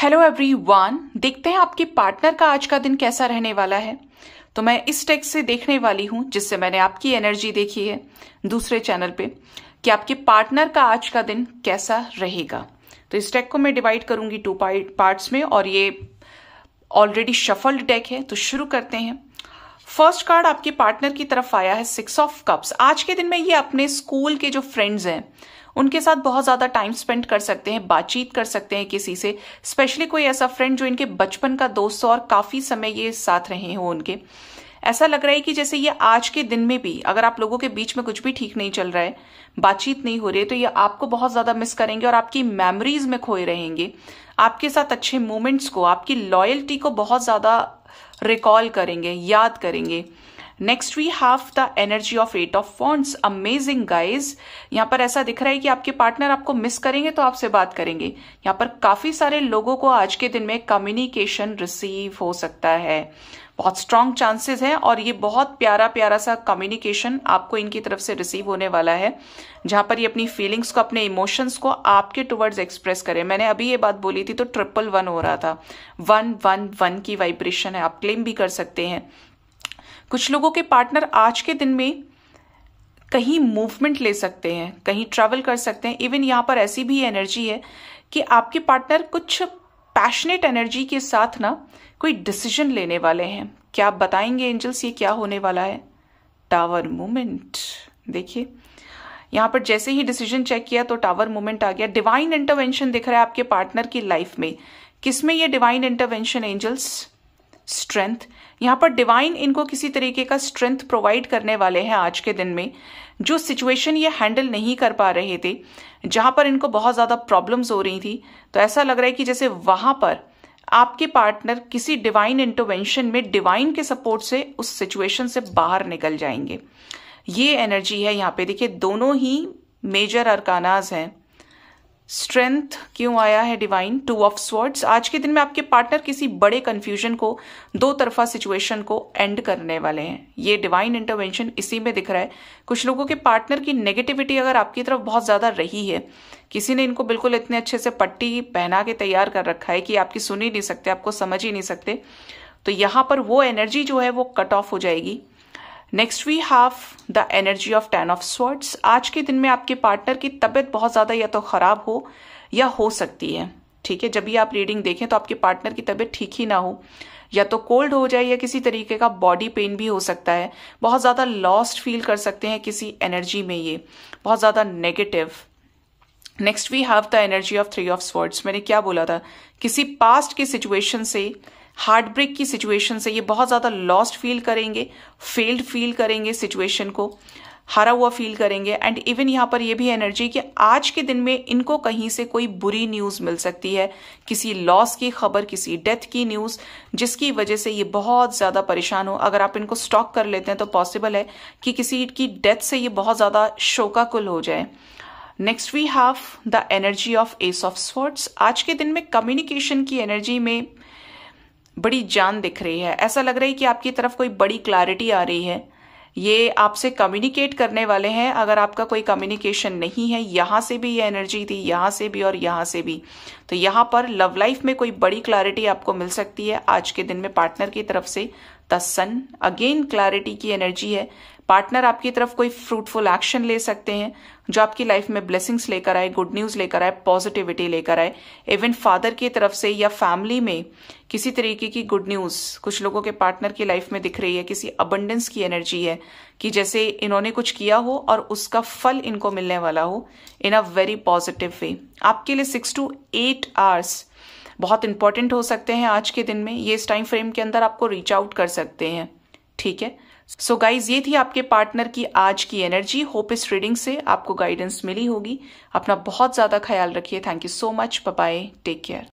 hello everyone देखते हैं आपके पार्टनर का आज का दिन कैसा रहने वाला है तो मैं इस टेक्स्ट से देखने वाली हूं जिससे मैंने आपकी एनर्जी देखी है दूसरे चैनल पे कि आपके पार्टनर का आज का दिन कैसा रहेगा तो इस टेक को मैं डिवाइड करूंगी टू पार्ट्स में और ये ऑलरेडी शफल्ड डेक है तो शुरू करते हैं फर्स्ट कार्ड आपके पार्टनर की तरफ आया है सिक्स ऑफ कप्स आज के दिन में ये अपने स्कूल के जो फ्रेंड्स हैं उनके साथ बहुत ज्यादा टाइम स्पेंड कर सकते हैं बातचीत कर सकते हैं किसी से स्पेशली कोई ऐसा फ्रेंड जो इनके बचपन का दोस्त हो और काफी समय ये साथ रहे हो उनके ऐसा लग रहा है कि जैसे ये आज के दिन में भी अगर आप लोगों के बीच में कुछ भी ठीक नहीं चल रहा है बातचीत नहीं हो रही है तो ये आपको बहुत ज्यादा मिस करेंगे और आपकी मेमोरीज में खोए रहेंगे आपके साथ अच्छे मोमेंट्स को आपकी लॉयल्टी को बहुत ज्यादा रिकॉल करेंगे याद करेंगे next we have the energy of eight of wands amazing guys यहां पर ऐसा दिख रहा है कि आपके पार्टनर आपको मिस करेंगे तो आपसे बात करेंगे यहां पर काफी सारे लोगों को आज के दिन में कम्युनिकेशन रिसीव हो सकता है बहुत स्ट्रांग चांसेस हैं और ये बहुत प्यारा प्यारा सा कम्युनिकेशन आपको इनकी तरफ से रिसीव होने वाला है जहां पर ये अपनी फीलिंग्स को अपने इमोशंस को आपके टुवर्ड्स एक्सप्रेस करें मैंने अभी ये बात बोली थी तो ट्रिपल वन हो रहा था वन वन वन की वाइब्रेशन है आप क्लेम भी कर सकते हैं कुछ लोगों के पार्टनर आज के दिन में कहीं मूवमेंट ले सकते हैं कहीं ट्रेवल कर सकते हैं इवन यहाँ पर ऐसी भी एनर्जी है कि आपके पार्टनर कुछ पैशनेट एनर्जी के साथ ना कोई डिसीजन लेने वाले हैं क्या आप बताएंगे एंजल्स ये क्या होने वाला है टावर मूवमेंट देखिए यहाँ पर जैसे ही डिसीजन चेक किया तो टावर मूवमेंट आ गया डिवाइन इंटरवेंशन दिख रहा है आपके पार्टनर की लाइफ में किसमें यह डिवाइन इंटरवेंशन एंजल्स स्ट्रेंथ यहाँ पर डिवाइन इनको किसी तरीके का स्ट्रेंथ प्रोवाइड करने वाले हैं आज के दिन में जो सिचुएशन ये हैंडल नहीं कर पा रहे थे जहाँ पर इनको बहुत ज़्यादा प्रॉब्लम्स हो रही थी तो ऐसा लग रहा है कि जैसे वहां पर आपके पार्टनर किसी डिवाइन इंटरवेंशन में डिवाइन के सपोर्ट से उस सिचुएशन से बाहर निकल जाएंगे ये एनर्जी है यहाँ पे देखिए दोनों ही मेजर अरकानाज हैं स्ट्रेंथ क्यों आया है डिवाइन टू ऑफ स्वर्ड्स आज के दिन में आपके पार्टनर किसी बड़े कन्फ्यूजन को दो तरफा सिचुएशन को एंड करने वाले हैं ये डिवाइन इंटरवेंशन इसी में दिख रहा है कुछ लोगों के पार्टनर की नेगेटिविटी अगर आपकी तरफ बहुत ज़्यादा रही है किसी ने इनको बिल्कुल इतने अच्छे से पट्टी पहना के तैयार कर रखा है कि आपकी सुन ही नहीं सकते आपको समझ ही नहीं सकते तो यहां पर वो एनर्जी जो है वो कट ऑफ हो जाएगी next we have the energy of ten of swords आज के दिन में आपके पार्टनर की तबीयत बहुत ज़्यादा या तो ख़राब हो या हो सकती है ठीक है जब भी आप रीडिंग देखें तो आपके पार्टनर की तबीयत ठीक ही ना हो या तो कोल्ड हो जाए या किसी तरीके का बॉडी पेन भी हो सकता है बहुत ज़्यादा लॉस्ट फील कर सकते हैं किसी एनर्जी में ये बहुत ज़्यादा negative next we have the energy of three of swords मैंने क्या बोला था किसी पास्ट की सिचुएशन से हार्ट ब्रेक की सिचुएशन से ये बहुत ज़्यादा लॉस्ट फील करेंगे फेल्ड फील करेंगे सिचुएशन को हरा हुआ फील करेंगे एंड इवन यहाँ पर ये भी एनर्जी कि आज के दिन में इनको कहीं से कोई बुरी न्यूज़ मिल सकती है किसी लॉस की खबर किसी डेथ की न्यूज़ जिसकी वजह से ये बहुत ज़्यादा परेशान हो अगर आप इनको स्टॉक कर लेते हैं तो पॉसिबल है कि किसी की डेथ से ये बहुत ज़्यादा शोकाकुल हो जाए next we have the energy of ace of swords आज के दिन में कम्युनिकेशन की एनर्जी में बड़ी जान दिख रही है ऐसा लग रहा है कि आपकी तरफ कोई बड़ी क्लैरिटी आ रही है ये आपसे कम्युनिकेट करने वाले हैं अगर आपका कोई कम्युनिकेशन नहीं है यहां से भी ये एनर्जी थी यहां से भी और यहां से भी तो यहां पर लव लाइफ में कोई बड़ी क्लैरिटी आपको मिल सकती है आज के दिन में पार्टनर की तरफ से द सन अगेन क्लैरिटी की एनर्जी है पार्टनर आपकी तरफ कोई फ्रूटफुल एक्शन ले सकते हैं जो आपकी लाइफ में ब्लेसिंग्स लेकर आए गुड न्यूज लेकर आए पॉजिटिविटी लेकर आए इवन फादर की तरफ से या फैमिली में किसी तरीके की गुड न्यूज कुछ लोगों के पार्टनर की लाइफ में दिख रही है किसी अबंडेंस की एनर्जी है कि जैसे इन्होंने कुछ किया हो और उसका फल इनको मिलने वाला हो इन अ वेरी पॉजिटिव वे आपके लिए सिक्स टू एट आवर्स बहुत इंपॉर्टेंट हो सकते हैं आज के दिन में ये इस टाइम फ्रेम के अंदर आपको रीच आउट कर सकते हैं ठीक है सो so गाइज ये थी आपके पार्टनर की आज की एनर्जी होप इस रीडिंग से आपको गाइडेंस मिली होगी अपना बहुत ज्यादा ख्याल रखिए thank you so much bye take care